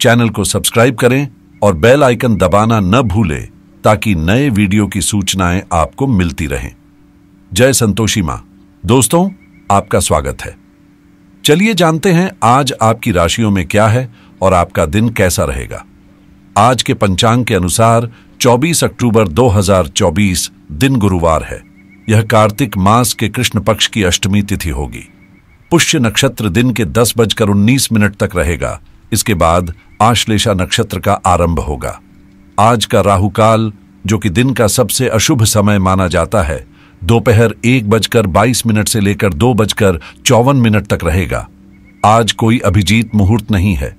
Channel को subscribe करें और बेल आइकन दबाना न भूलें ताकि नए वीडियो की सूचनाएं आपको मिलती रहें जय संतोषी माँ दोस्तों आपका स्वागत है चलिए जानते हैं आज आपकी राशियों में क्या है और आपका दिन कैसा रहेगा आज के पंचांग के अनुसार 24 अक्टूबर 2024 दिन गुरुवार है यह कार्तिक मास के कृष्ण पक्ष की अष्टमी तिथि होगी पुष्य नक्षत्र दिन के दस बजकर उन्नीस मिनट तक रहेगा इसके बाद आश्लेषा नक्षत्र का आरंभ होगा आज का राहु काल जो कि दिन का सबसे अशुभ समय माना जाता है दोपहर एक बजकर बाईस मिनट से लेकर दो बजकर चौवन मिनट तक रहेगा आज कोई अभिजीत मुहूर्त नहीं है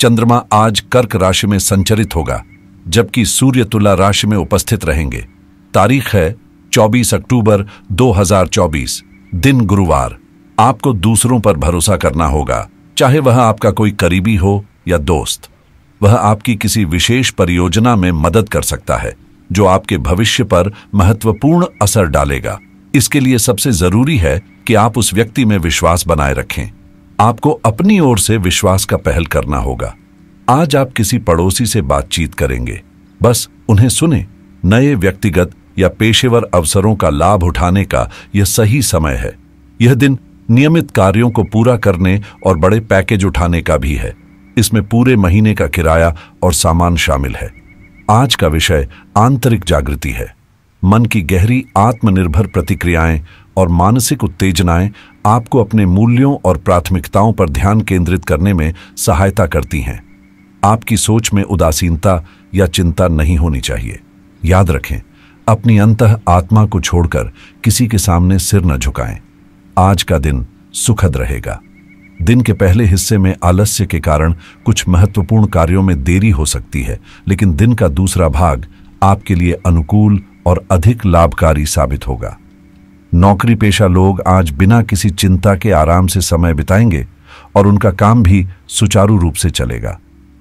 चंद्रमा आज कर्क राशि में संचरित होगा जबकि सूर्य तुला राशि में उपस्थित रहेंगे तारीख है 24 अक्टूबर 2024 दिन गुरुवार आपको दूसरों पर भरोसा करना होगा चाहे वह आपका कोई करीबी हो या दोस्त वह आपकी किसी विशेष परियोजना में मदद कर सकता है जो आपके भविष्य पर महत्वपूर्ण असर डालेगा इसके लिए सबसे जरूरी है कि आप उस व्यक्ति में विश्वास बनाए रखें आपको अपनी ओर से विश्वास का पहल करना होगा आज आप किसी पड़ोसी से बातचीत करेंगे बस उन्हें सुने नए व्यक्तिगत या पेशेवर अवसरों का लाभ उठाने का यह सही समय है यह दिन नियमित कार्यों को पूरा करने और बड़े पैकेज उठाने का भी है इसमें पूरे महीने का किराया और सामान शामिल है आज का विषय आंतरिक जागृति है मन की गहरी आत्मनिर्भर प्रतिक्रियाएं और मानसिक उत्तेजनाएं आपको अपने मूल्यों और प्राथमिकताओं पर ध्यान केंद्रित करने में सहायता करती हैं आपकी सोच में उदासीनता या चिंता नहीं होनी चाहिए याद रखें अपनी अंत आत्मा को छोड़कर किसी के सामने सिर न झुकाएं आज का दिन सुखद रहेगा दिन के पहले हिस्से में आलस्य के कारण कुछ महत्वपूर्ण कार्यों में देरी हो सकती है लेकिन दिन का दूसरा भाग आपके लिए अनुकूल और अधिक लाभकारी साबित होगा नौकरी पेशा लोग आज बिना किसी चिंता के आराम से समय बिताएंगे और उनका काम भी सुचारू रूप से चलेगा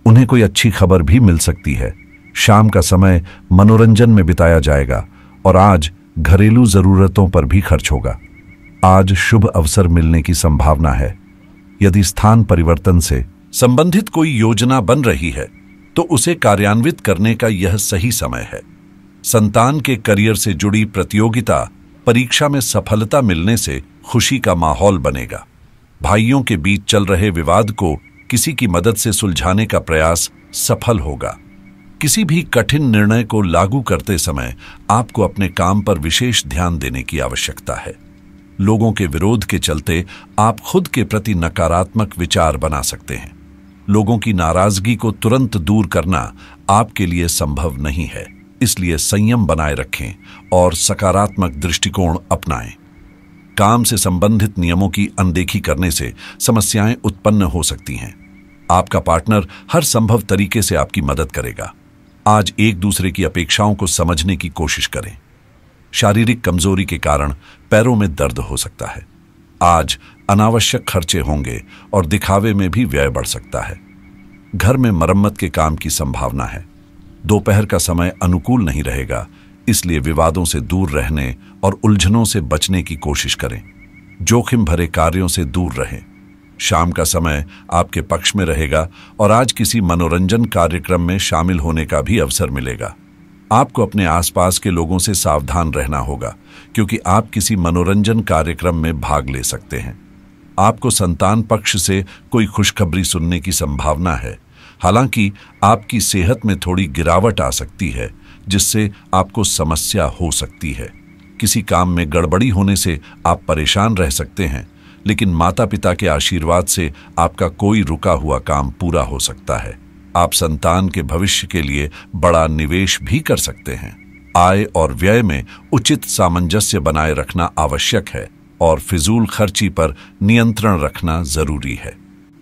उन्हें कोई अच्छी खबर भी मिल सकती है शाम का समय मनोरंजन में बिताया जाएगा और आज घरेलू जरूरतों पर भी खर्च होगा आज शुभ अवसर मिलने की संभावना है यदि स्थान परिवर्तन से संबंधित कोई योजना बन रही है तो उसे कार्यान्वित करने का यह सही समय है संतान के करियर से जुड़ी प्रतियोगिता परीक्षा में सफलता मिलने से खुशी का माहौल बनेगा भाइयों के बीच चल रहे विवाद को किसी की मदद से सुलझाने का प्रयास सफल होगा किसी भी कठिन निर्णय को लागू करते समय आपको अपने काम पर विशेष ध्यान देने की आवश्यकता है लोगों के विरोध के चलते आप खुद के प्रति नकारात्मक विचार बना सकते हैं लोगों की नाराजगी को तुरंत दूर करना आपके लिए संभव नहीं है इसलिए संयम बनाए रखें और सकारात्मक दृष्टिकोण अपनाएं काम से संबंधित नियमों की अनदेखी करने से समस्याएं उत्पन्न हो सकती हैं आपका पार्टनर हर संभव तरीके से आपकी मदद करेगा आज एक दूसरे की अपेक्षाओं को समझने की कोशिश करें शारीरिक कमजोरी के कारण पैरों में दर्द हो सकता है आज अनावश्यक खर्चे होंगे और दिखावे में भी व्यय बढ़ सकता है घर में मरम्मत के काम की संभावना है दोपहर का समय अनुकूल नहीं रहेगा इसलिए विवादों से दूर रहने और उलझनों से बचने की कोशिश करें जोखिम भरे कार्यों से दूर रहें शाम का समय आपके पक्ष में रहेगा और आज किसी मनोरंजन कार्यक्रम में शामिल होने का भी अवसर मिलेगा आपको अपने आसपास के लोगों से सावधान रहना होगा क्योंकि आप किसी मनोरंजन कार्यक्रम में भाग ले सकते हैं आपको संतान पक्ष से कोई खुशखबरी सुनने की संभावना है हालांकि आपकी सेहत में थोड़ी गिरावट आ सकती है जिससे आपको समस्या हो सकती है किसी काम में गड़बड़ी होने से आप परेशान रह सकते हैं लेकिन माता पिता के आशीर्वाद से आपका कोई रुका हुआ काम पूरा हो सकता है आप संतान के भविष्य के लिए बड़ा निवेश भी कर सकते हैं आय और व्यय में उचित सामंजस्य बनाए रखना आवश्यक है और फिजूल खर्ची पर नियंत्रण रखना जरूरी है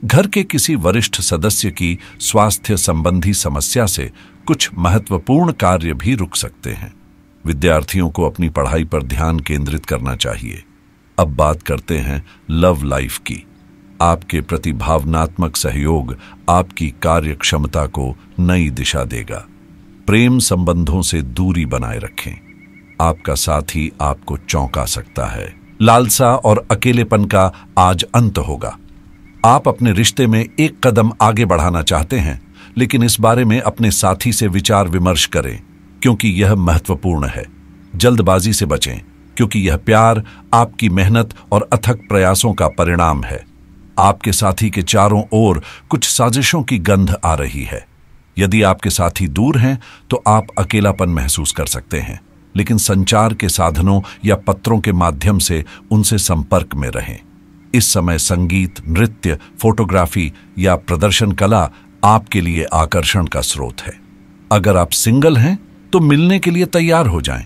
घर के किसी वरिष्ठ सदस्य की स्वास्थ्य संबंधी समस्या से कुछ महत्वपूर्ण कार्य भी रुक सकते हैं विद्यार्थियों को अपनी पढ़ाई पर ध्यान केंद्रित करना चाहिए अब बात करते हैं लव लाइफ की आपके प्रति भावनात्मक सहयोग आपकी कार्य क्षमता को नई दिशा देगा प्रेम संबंधों से दूरी बनाए रखें आपका साथी आपको चौंका सकता है लालसा और अकेलेपन का आज अंत होगा आप अपने रिश्ते में एक कदम आगे बढ़ाना चाहते हैं लेकिन इस बारे में अपने साथी से विचार विमर्श करें क्योंकि यह महत्वपूर्ण है जल्दबाजी से बचें क्योंकि यह प्यार आपकी मेहनत और अथक प्रयासों का परिणाम है आपके साथी के चारों ओर कुछ साजिशों की गंध आ रही है यदि आपके साथी दूर हैं तो आप अकेलापन महसूस कर सकते हैं लेकिन संचार के साधनों या पत्रों के माध्यम से उनसे संपर्क में रहें इस समय संगीत नृत्य फोटोग्राफी या प्रदर्शन कला आपके लिए आकर्षण का स्रोत है अगर आप सिंगल हैं तो मिलने के लिए तैयार हो जाएं।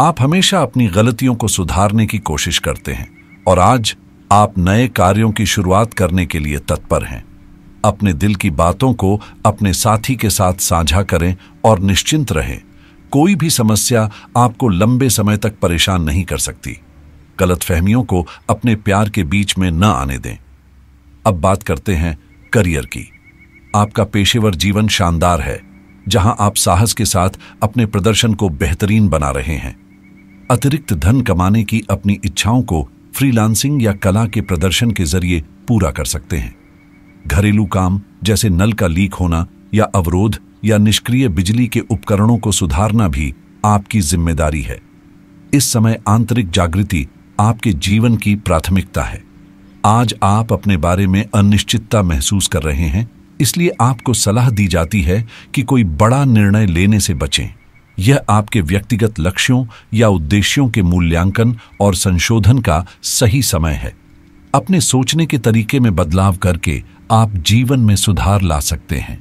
आप हमेशा अपनी गलतियों को सुधारने की कोशिश करते हैं और आज आप नए कार्यों की शुरुआत करने के लिए तत्पर हैं अपने दिल की बातों को अपने साथी के साथ साझा करें और निश्चिंत रहें कोई भी समस्या आपको लंबे समय तक परेशान नहीं कर सकती गलत फहमियों को अपने प्यार के बीच में न आने दें अब बात करते हैं करियर की आपका पेशेवर जीवन शानदार है जहां आप साहस के साथ अपने प्रदर्शन को बेहतरीन बना रहे हैं अतिरिक्त धन कमाने की अपनी इच्छाओं को फ्रीलांसिंग या कला के प्रदर्शन के जरिए पूरा कर सकते हैं घरेलू काम जैसे नल का लीक होना या अवरोध या निष्क्रिय बिजली के उपकरणों को सुधारना भी आपकी जिम्मेदारी है इस समय आंतरिक जागृति आपके जीवन की प्राथमिकता है आज आप अपने बारे में अनिश्चितता महसूस कर रहे हैं इसलिए आपको सलाह दी जाती है कि कोई बड़ा निर्णय लेने से बचें यह आपके व्यक्तिगत लक्ष्यों या उद्देश्यों के मूल्यांकन और संशोधन का सही समय है अपने सोचने के तरीके में बदलाव करके आप जीवन में सुधार ला सकते हैं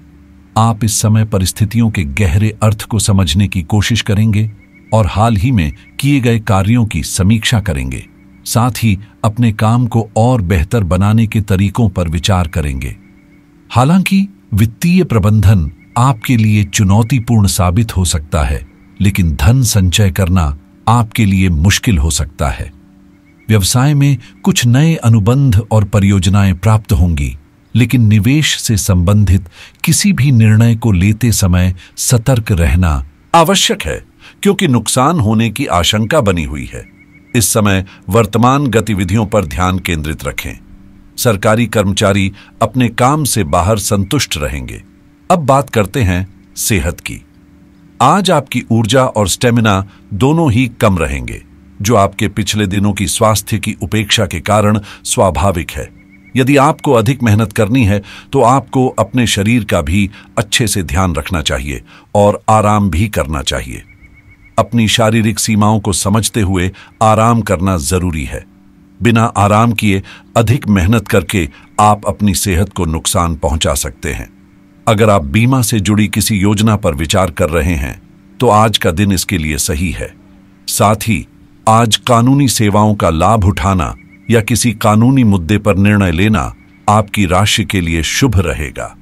आप इस समय परिस्थितियों के गहरे अर्थ को समझने की कोशिश करेंगे और हाल ही में किए गए कार्यों की समीक्षा करेंगे साथ ही अपने काम को और बेहतर बनाने के तरीकों पर विचार करेंगे हालांकि वित्तीय प्रबंधन आपके लिए चुनौतीपूर्ण साबित हो सकता है लेकिन धन संचय करना आपके लिए मुश्किल हो सकता है व्यवसाय में कुछ नए अनुबंध और परियोजनाएं प्राप्त होंगी लेकिन निवेश से संबंधित किसी भी निर्णय को लेते समय सतर्क रहना आवश्यक है क्योंकि नुकसान होने की आशंका बनी हुई है इस समय वर्तमान गतिविधियों पर ध्यान केंद्रित रखें सरकारी कर्मचारी अपने काम से बाहर संतुष्ट रहेंगे अब बात करते हैं सेहत की आज आपकी ऊर्जा और स्टेमिना दोनों ही कम रहेंगे जो आपके पिछले दिनों की स्वास्थ्य की उपेक्षा के कारण स्वाभाविक है यदि आपको अधिक मेहनत करनी है तो आपको अपने शरीर का भी अच्छे से ध्यान रखना चाहिए और आराम भी करना चाहिए अपनी शारीरिक सीमाओं को समझते हुए आराम करना जरूरी है बिना आराम किए अधिक मेहनत करके आप अपनी सेहत को नुकसान पहुंचा सकते हैं अगर आप बीमा से जुड़ी किसी योजना पर विचार कर रहे हैं तो आज का दिन इसके लिए सही है साथ ही आज कानूनी सेवाओं का लाभ उठाना या किसी कानूनी मुद्दे पर निर्णय लेना आपकी राशि के लिए शुभ रहेगा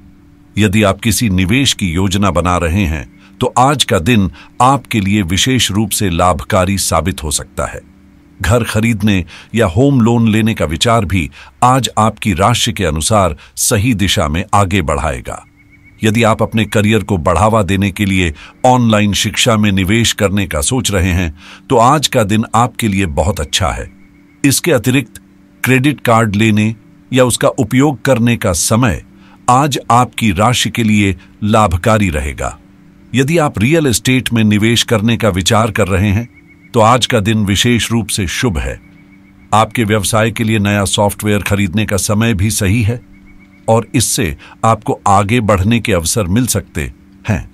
यदि आप किसी निवेश की योजना बना रहे हैं तो आज का दिन आपके लिए विशेष रूप से लाभकारी साबित हो सकता है घर खरीदने या होम लोन लेने का विचार भी आज आपकी राशि के अनुसार सही दिशा में आगे बढ़ाएगा यदि आप अपने करियर को बढ़ावा देने के लिए ऑनलाइन शिक्षा में निवेश करने का सोच रहे हैं तो आज का दिन आपके लिए बहुत अच्छा है इसके अतिरिक्त क्रेडिट कार्ड लेने या उसका उपयोग करने का समय आज आपकी राशि के लिए लाभकारी रहेगा यदि आप रियल एस्टेट में निवेश करने का विचार कर रहे हैं तो आज का दिन विशेष रूप से शुभ है आपके व्यवसाय के लिए नया सॉफ्टवेयर खरीदने का समय भी सही है और इससे आपको आगे बढ़ने के अवसर मिल सकते हैं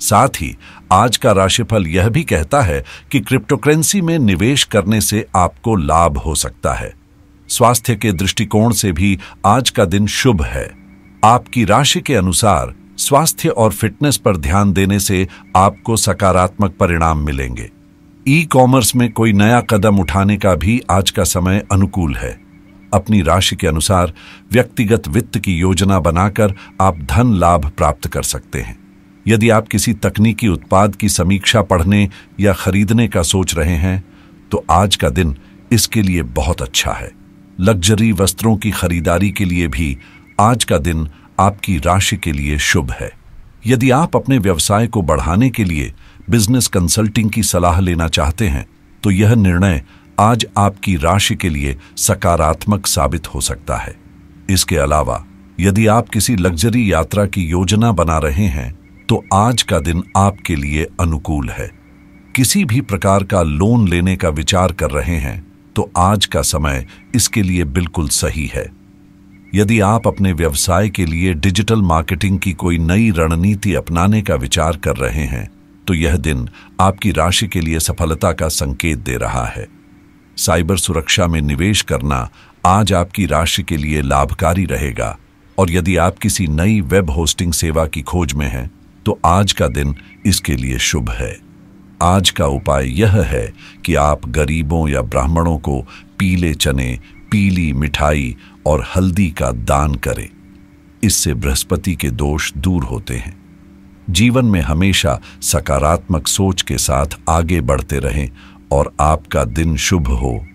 साथ ही आज का राशिफल यह भी कहता है कि क्रिप्टोकरेंसी में निवेश करने से आपको लाभ हो सकता है स्वास्थ्य के दृष्टिकोण से भी आज का दिन शुभ है आपकी राशि के अनुसार स्वास्थ्य और फिटनेस पर ध्यान देने से आपको सकारात्मक परिणाम मिलेंगे ई कॉमर्स में कोई नया कदम उठाने का भी आज का समय अनुकूल है अपनी राशि के अनुसार व्यक्तिगत वित्त की योजना बनाकर आप धन लाभ प्राप्त कर सकते हैं यदि आप किसी तकनीकी उत्पाद की समीक्षा पढ़ने या खरीदने का सोच रहे हैं तो आज का दिन इसके लिए बहुत अच्छा है लग्जरी वस्त्रों की खरीदारी के लिए भी आज का दिन आपकी राशि के लिए शुभ है यदि आप अपने व्यवसाय को बढ़ाने के लिए बिजनेस कंसल्टिंग की सलाह लेना चाहते हैं तो यह निर्णय आज आपकी राशि के लिए सकारात्मक साबित हो सकता है इसके अलावा यदि आप किसी लग्जरी यात्रा की योजना बना रहे हैं तो आज का दिन आपके लिए अनुकूल है किसी भी प्रकार का लोन लेने का विचार कर रहे हैं तो आज का समय इसके लिए बिल्कुल सही है यदि आप अपने व्यवसाय के लिए डिजिटल मार्केटिंग की कोई नई रणनीति अपनाने का विचार कर रहे हैं तो यह दिन आपकी राशि के लिए सफलता का संकेत दे रहा है साइबर सुरक्षा में निवेश करना आज आपकी राशि के लिए लाभकारी रहेगा और यदि आप किसी नई वेब होस्टिंग सेवा की खोज में हैं तो आज का दिन इसके लिए शुभ है आज का उपाय यह है कि आप गरीबों या ब्राह्मणों को पीले चने पीली मिठाई और हल्दी का दान करें इससे बृहस्पति के दोष दूर होते हैं जीवन में हमेशा सकारात्मक सोच के साथ आगे बढ़ते रहें और आपका दिन शुभ हो